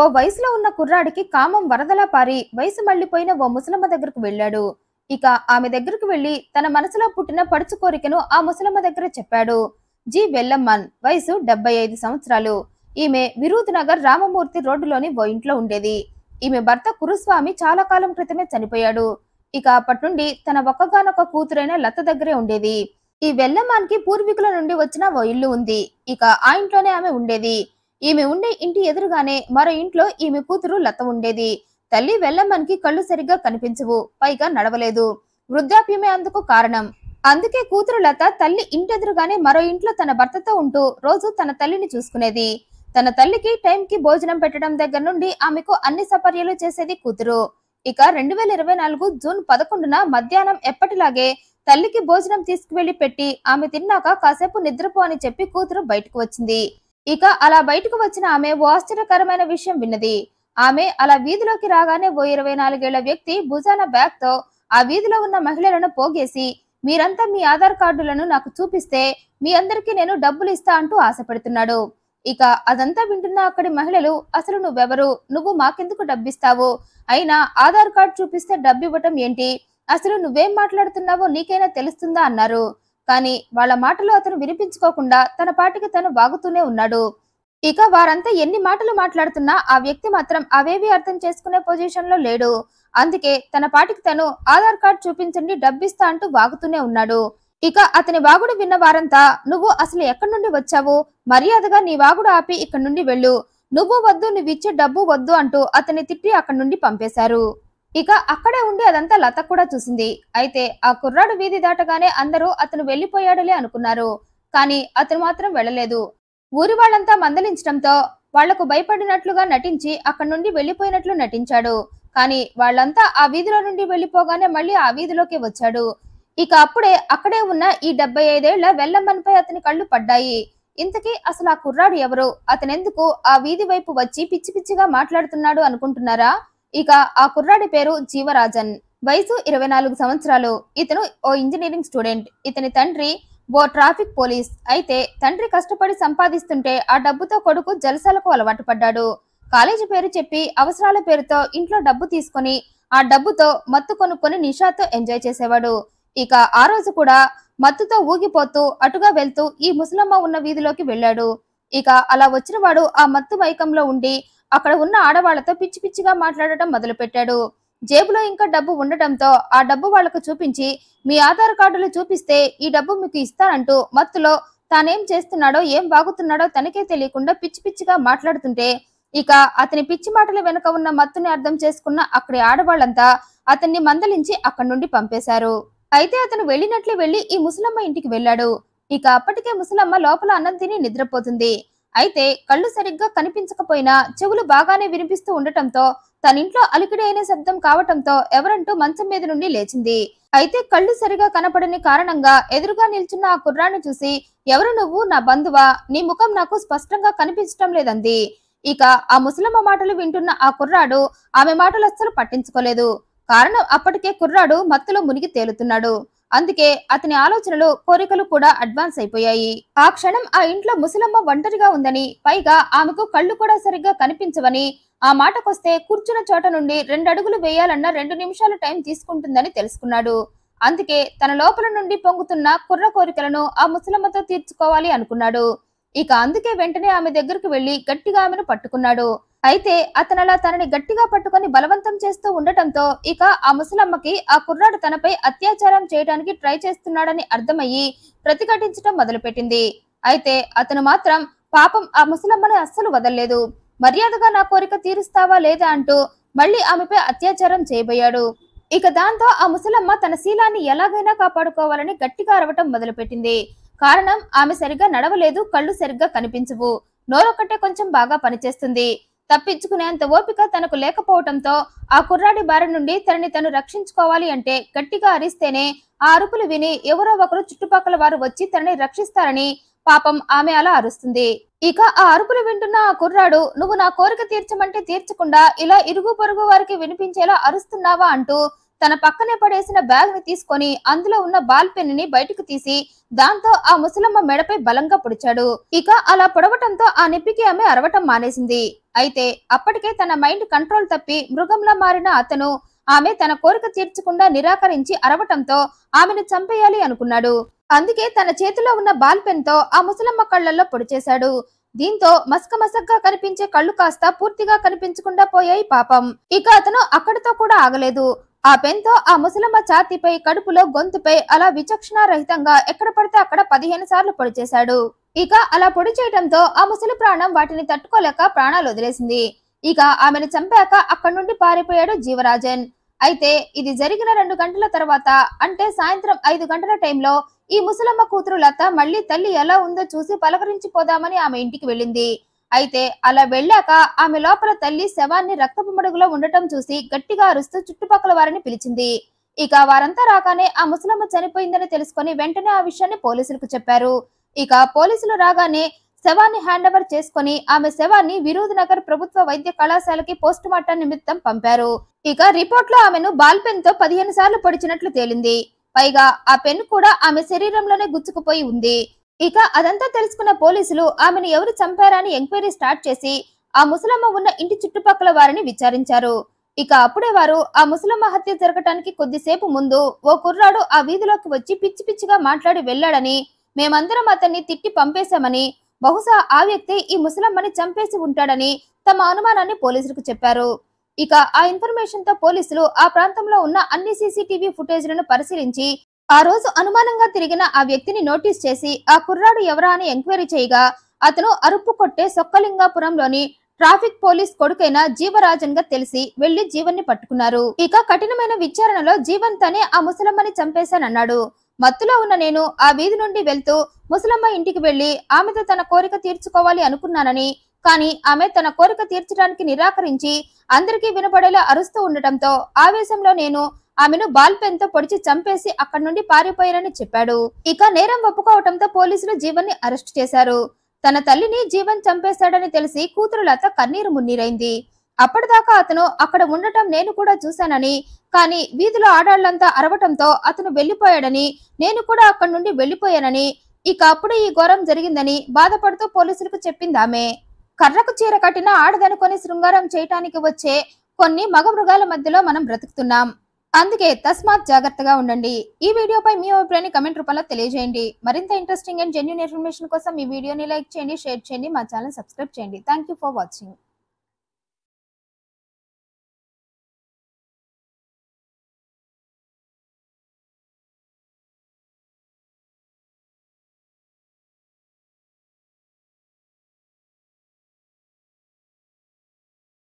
ఓ వయసులో ఉన్న కుర్రాడికి కామం వరదలా పారి వయసు మళ్లిపోయిన ఓ ముసలమ్మ దగ్గరకు వెళ్ళాడు ఇక ఆమె దగ్గరకు వెళ్లి తన మనసులో పుట్టిన పడుచు కోరికను ఆ ముసలమ్మ దగ్గర చెప్పాడు జి వెల్లమ్మన్ వయసు డెబ్బై ఐదు సంవత్సరాలు ఈమె విరూత్ నగర్ రామమూర్తి రోడ్డులోని ఓ ఇంట్లో ఉండేది ఈమె భర్త కురుస్వామి చాలా కాలం క్రితమే చనిపోయాడు ఇక అప్పటి నుండి తన ఒక్కగానొక్క కూతురైన లత దగ్గరే ఉండేది ఈ వెల్లమ్మాన్కి పూర్వీకుల నుండి వచ్చిన ఓ ఇల్లు ఉంది ఇక ఆ ఇంట్లోనే ఆమె ఉండేది ఈమె ఉండే ఇంటి ఎదురుగానే మరో ఇంట్లో ఈమె కూతురు లత ఉండేది తల్లి వెళ్లమ్మనికి కళ్ళు సరిగ్గా కనిపించవు పైగా నడవలేదు వృద్ధాప్యమే అందుకు కారణం అందుకే కూతురు లత తల్లి ఇంటెదురుగానే మరో ఇంట్లో తన భర్తతో ఉంటూ రోజు తన తల్లిని చూసుకునేది తన తల్లికి టైంకి భోజనం పెట్టడం దగ్గర నుండి ఆమెకు అన్ని సపర్యలు చేసేది కూతురు ఇక రెండు వేల ఇరవై నాలుగు జూన్ పదకొండున మధ్యాహ్నం ఎప్పటిలాగే తల్లికి భోజనం తీసుకువెళ్లి పెట్టి ఆమె తిన్నాక కాసేపు నిద్రపో అని చెప్పి కూతురు బయటకు వచ్చింది ఇక అలా బయటకు వచ్చిన ఆమె ఓ ఆశ్చర్యకరమైన విషయం విన్నది ఆమె అలా వీధిలోకి రాగానే ఓ ఇరవై నాలుగేళ్ల వ్యక్తి భుజాన బ్యాగ్ తో ఆ వీధిలో ఉన్న మహిళలను పోగేసి మీరంతా మీ ఆధార్ కార్డులను నాకు చూపిస్తే మీ అందరికీ నేను డబ్బులు ఇస్తా అంటూ ఆశపడుతున్నాడు ఇక అదంతా వింటున్న అక్కడి మహిళలు అసలు నువ్వెవరు నువ్వు మాకెందుకు డబ్బిస్తావు అయినా ఆధార్ కార్డు చూపిస్తే డబ్బు ఇవ్వటం ఏంటి అసలు నువ్వేం మాట్లాడుతున్నావో నీకైనా తెలుస్తుందా అన్నారు కానీ వాళ్ల మాటలు అతను వినిపించుకోకుండా తన పాటికి తను వాగుతూనే ఉన్నాడు ఇక వారంతా ఎన్ని మాటలు మాట్లాడుతున్నా ఆ వ్యక్తి మాత్రం అవేవి అర్థం చేసుకునే పొజిషన్ లో లేడు అందుకే తన పాటికి తను ఆధార్ కార్డ్ చూపించండి డబ్బిస్తా అంటూ వాగుతూనే ఉన్నాడు ఇక అతని వాగుడు విన్న వారంతా నువ్వు అసలు ఎక్కడి నుండి వచ్చావు మర్యాదగా నీ వాగుడు ఆపి ఇక్కడి నుండి వెళ్ళు నువ్వు వద్దు నువ్వు ఇచ్చే డబ్బు వద్దు అంటూ అతని తిట్టి అక్కడి నుండి పంపేశారు ఇక అక్కడే ఉండి అదంతా లత కూడా చూసింది అయితే ఆ కుర్రాడు వీధి దాటగానే అందరూ అతను వెళ్లిపోయాడులే అనుకున్నారు కానీ అతను మాత్రం వెళ్లలేదు ఊరి వాళ్ళంతా మందలించడంతో వాళ్లకు భయపడినట్లుగా నటించి అక్కడి నుండి వెళ్లిపోయినట్లు నటించాడు కానీ వాళ్ళంతా ఆ వీధిలో నుండి వెళ్లిపోగానే మళ్ళీ ఆ వీధిలోకి వచ్చాడు ఇక అప్పుడే అక్కడే ఉన్న ఈ డెబ్బై ఐదేళ్ల వెల్లమ్మన్పై అతని కళ్ళు పడ్డాయి ఇంతకీ అసలు ఆ కుర్రాడు ఎవరు అతనెందుకు ఆ వీధి వైపు వచ్చి పిచ్చి పిచ్చిగా మాట్లాడుతున్నాడు అనుకుంటున్నారా ఇక ఆ కుర్రాడి పేరు జీవరాజన్ వయసు ఇరవై నాలుగు సంవత్సరాలు ఇతను ఓ ఇంజనీరింగ్ స్టూడెంట్ ఇతని తండ్రి ఓ ట్రాఫిక్ పోలీస్ అయితే తండ్రి కష్టపడి సంపాదిస్తుంటే ఆ డబ్బుతో కొడుకు జలసాలకు అలవాటు పడ్డాడు కాలేజీ పేరు చెప్పి అవసరాల పేరుతో ఇంట్లో డబ్బు తీసుకొని ఆ డబ్బుతో మత్తు కొనుక్కొని నిషాతో ఎంజాయ్ చేసేవాడు ఇక ఆ రోజు కూడా మత్తుతో ఊగిపోతూ అటుగా వెళ్తూ ఈ ముసలమ్మ ఉన్న వీధిలోకి వెళ్ళాడు ఇక అలా వచ్చిన వాడు ఆ మత్తు వైకంలో ఉండి అక్కడ ఉన్న ఆడవాళ్లతో పిచ్చి పిచ్చిగా మాట్లాడటం మొదలుపెట్టాడు జేబులో ఇంకా డబ్బు ఉండటంతో ఆ డబ్బు వాళ్లకు చూపించి మీ ఆధార్ కార్డులు చూపిస్తే ఈ డబ్బు మీకు ఇస్తానంటూ మత్తులో తానేం చేస్తున్నాడో ఏం బాగుతున్నాడో తనకే తెలియకుండా పిచ్చి పిచ్చిగా మాట్లాడుతుంటే ఇక అతని పిచ్చి మాటల వెనుక ఉన్న మత్తుని అర్థం చేసుకున్న అక్కడి ఆడవాళ్లంతా అతన్ని మందలించి అక్కడి నుండి పంపేశారు అయితే అతను వెళ్ళినట్లు వెళ్లి ఈ ముసలమ్మ ఇంటికి వెళ్లాడు ఇక అప్పటికే ముసలమ్మ లోపల అన్నం తిని నిద్రపోతుంది అయితే కళ్ళు సరిగ్గా కనిపించకపోయినా చెవులు బాగానే వినిపిస్తూ ఉండటంతో తనింట్లో అలికిడి అయిన శబ్దం కావటంతో ఎవరంటూ మంచం మీద నుండి లేచింది అయితే కళ్ళు సరిగా కనపడని కారణంగా ఎదురుగా నిల్చున్న ఆ కుర్రాన్ని చూసి ఎవరు నువ్వు నా బంధువా నీ ముఖం నాకు స్పష్టంగా కనిపించడం లేదంది ఇక ఆ ముసలమ్మ మాటలు వింటున్న ఆ కుర్రాడు ఆమె మాటలు అస్సలు పట్టించుకోలేదు కారణం అప్పటికే కుర్రాడు మత్తులో మునిగి తేలుతున్నాడు అందుకే అతని ఆలోచనలు కోరికలు కూడా అడ్వాన్స్ అయిపోయాయి ఆ క్షణం ఆ ఇంట్లో ముసలమ్మ ఒంటరిగా ఉందని పైగా ఆమెకు కళ్ళు కూడా సరిగ్గా కనిపించవని ఆ మాటకొస్తే కూర్చున్న చోట నుండి రెండు అడుగులు వేయాలన్న రెండు నిమిషాలు టైం తీసుకుంటుందని తెలుసుకున్నాడు అందుకే తన లోపల నుండి పొంగుతున్న కుర్ర కోరికలను ఆ ముసలమ్మతో తీర్చుకోవాలి అనుకున్నాడు ఇక అందుకే వెంటనే ఆమె దగ్గరకు వెళ్లి గట్టిగా ఆమెను పట్టుకున్నాడు అయితే అతనలా తనని గట్టిగా పట్టుకుని బలవంతం చేస్తూ ఉండటంతో ఇక ఆ ముసలమ్మకి ఆ కుర్రాడు తనపై అత్యాచారం చేయడానికి ట్రై చేస్తున్నాడని అర్థమయ్యి ప్రతిఘటించడం మొదలుపెట్టింది అయితే అతను మాత్రం పాపం ఆ ముసలమ్మని అస్సలు వదలలేదు మర్యాదగా నా కోరిక తీరుస్తావా లేదా అంటూ మళ్లీ ఆమెపై అత్యాచారం చేయబోయాడు ఇక దాంతో ఆ ముసలమ్మ తన శీలాన్ని ఎలాగైనా కాపాడుకోవాలని గట్టిగా అరవటం మొదలుపెట్టింది కారణం ఆమె సరిగ్గా నడవలేదు కళ్ళు సరిగ్గా కనిపించవు నోరొక్కటే కొంచెం బాగా పనిచేస్తుంది తప్పించుకునేంత ఓపిక తనకు లేకపోవడంతో ఆ కుర్రాడి బారి నుండి తనని తను రక్షించుకోవాలి అంటే గట్టిగా అరిస్తేనే ఆ అరుపులు విని ఎవరో ఒకరు చుట్టుపక్కల వారు వచ్చి తనని రక్షిస్తారని పాపం ఆమె అలా అరుస్తుంది ఇక ఆ అరుపులు వింటున్న ఆ కుర్రాడు నువ్వు నా కోరిక తీర్చమంటే తీర్చకుండా ఇలా ఇరుగు పొరుగు వారికి వినిపించేలా అరుస్తున్నావా అంటూ తన పక్కనే పడేసిన బ్యాగ్ ని తీసుకొని అందులో ఉన్న బాల్ పెన్ ని బయటకు తీసి దాంతో ఆ ముసలమ్మ మెడపై బలంగా పొడిచాడు ఇక అలా పొడవటంతో ఆ నిప్పికి ఆమె అరవటం మానేసింది అయితే అప్పటికే తన మైండ్ కంట్రోల్ తప్పి మృగంలా మారిన అతను ఆమె తన కోరిక తీర్చకుండా నిరాకరించి అరవటంతో ఆమెను చంపేయాలి అనుకున్నాడు అందుకే తన చేతిలో ఉన్న బాల్ పెన్ తో ఆ ముసలమ్మ కళ్లల్లో పొడిచేశాడు దీంతో మసక మసగ్గా కనిపించే కళ్ళు కాస్త పూర్తిగా కనిపించకుండా పోయాయి పాపం ఇక అతను అక్కడితో కూడా ఆగలేదు ఆ పెన్తో ఆ ముసలమ్మ ఛాతీపై కడుపులో గొంతుపై అలా విచక్షణ రహితంగా ఎక్కడ పడితే అక్కడ పదిహేను సార్లు పొడి చేశాడు ఇక అలా పొడి చేయడంతో ఆ ముసలి ప్రాణం వాటిని తట్టుకోలేక ప్రాణాలు వదిలేసింది ఇక ఆమెను చంపాక అక్కడి నుండి పారిపోయాడు జీవరాజన్ అయితే ఇది జరిగిన రెండు గంటల తర్వాత అంటే సాయంత్రం ఐదు గంటల టైంలో ఈ ముసలమ్మ కూతురు లత మళ్లీ తల్లి ఎలా ఉందో చూసి పలకరించిపోదామని ఆమె ఇంటికి వెళ్ళింది అయితే అలా వెళ్ళాక ఆమె లోపల తల్లి శవాన్ని రక్తపు మడుగులో ఉండటం చూసి గట్టిగా అరుస్తూ చుట్టుపక్కల వారిని పిలిచింది ఇక వారంతా రాగానే ఆ ముసలమ్మ చనిపోయిందని తెలుసుకుని వెంటనే ఆ విషయాన్ని పోలీసులకు చెప్పారు ఇక పోలీసులు రాగానే శవాన్ని హ్యాండ్ ఓవర్ చేసుకుని ఆమె శవాన్ని విరూద్ నగర్ ప్రభుత్వ వైద్య కళాశాలకి పోస్ట్ మార్టం నిమిత్తం పంపారు ఇక రిపోర్ట్ లో ఆమెను బాల్ పెన్ తో పదిహేను సార్లు పొడిచినట్లు తేలింది పైగా ఆ పెన్ కూడా ఆమె శరీరంలోనే గుచ్చుకుపోయి ఉంది ఇక అదంతా తెలుసుకున్న పోలీసులు ఆమెను ఎవరు చంపారని ఎంక్వైరీ స్టార్ట్ చేసి ఆ ముసలమ్మ ఉన్న ఇంటి చుట్టుపక్కల వారిని విచారించారు ఇక అప్పుడే వారు ఆ ముసలమ్మ హత్య జరగటానికి కొద్దిసేపు ముందు ఓ కుర్రాడు ఆ వీధిలోకి వచ్చి పిచ్చి పిచ్చిగా మాట్లాడి వెళ్ళాడని మేమందరం అతన్ని తిట్టి పంపేశామని బహుశా ఆ వ్యక్తి ఈ ముసలమ్మని చంపేసి ఉంటాడని తమ అనుమానాన్ని పోలీసులకు చెప్పారు ఇక ఆ ఇన్ఫర్మేషన్ తో పోలీసులు ఆ ప్రాంతంలో ఉన్న అన్ని సీసీటీవీ ఫుటేజ్లను పరిశీలించి ఆ రోజు అనుమానంగా తిరిగిన ఆ వ్యక్తిని నోటీస్ చేసి ఆ కుర్రాడు ఎవరా అని ఎంక్వైరీ చేయగా అతను అరుపు కొట్టే సొక్కలింగాపురంలోని ట్రాఫిక్ పోలీస్ కొడుకైన జీవరాజన్ గా తెలిసి వెళ్లి జీవన్ ని పట్టుకున్నారు ఇక కఠినమైన విచారణలో జీవన్ తనే ఆ ముసలమ్మని చంపేశానన్నాడు మత్తులో ఉన్న నేను ఆ వీధి నుండి వెళ్తూ ముసలమ్మ ఇంటికి వెళ్లి ఆమెతో తన కోరిక తీర్చుకోవాలి అనుకున్నానని కానీ ఆమె తన కోరిక తీర్చడానికి నిరాకరించి అందరికీ వినపడేలా అరుస్తూ ఉండటంతో ఆవేశంలో నేను ఆమెను బాల్ పెన్ తో పొడిచి చంపేసి అక్కడి నుండి పారిపోయారని చెప్పాడు ఇక నేరం ఒప్పుకోవటంతో పోలీసులు జీవన్ ని అరెస్ట్ చేశారు తన తల్లిని జీవన్ చంపేశాడని తెలిసి కూతురు లత కన్నీరు మున్నీరైంది అప్పటిదాకా అతను అక్కడ ఉండటం నేను కూడా చూశానని కానీ వీధిలో ఆడాళ్లంతా అరవటంతో అతను వెళ్లిపోయాడని నేను కూడా అక్కడి నుండి వెళ్లిపోయానని ఇక అప్పుడు ఈ ఘోరం జరిగిందని బాధపడుతూ పోలీసులకు చెప్పిందామే కర్రకు చీర కట్టిన ఆడదనుకొని శృంగారం చేయటానికి వచ్చే కొన్ని మగ మృగాల మధ్యలో మనం బ్రతుకుతున్నాం అందుకే తస్మాత్ జాగ్రత్తగా ఉండండి ఈ వీడియోపై మీ అభిప్రాయాన్ని కమెంట్ రూపంలో తెలియజేయండి మరింత ఇంట్రెస్టింగ్ అండ్ జెన్యున్ ఇన్ఫర్మేషన్ కోసం ఈ వీడియోని లైక్ చేయండి షేర్ చేయండి మా ఛానల్ సబ్స్క్రైబ్ చేయండి థ్యాంక్ ఫర్ వాచింగ్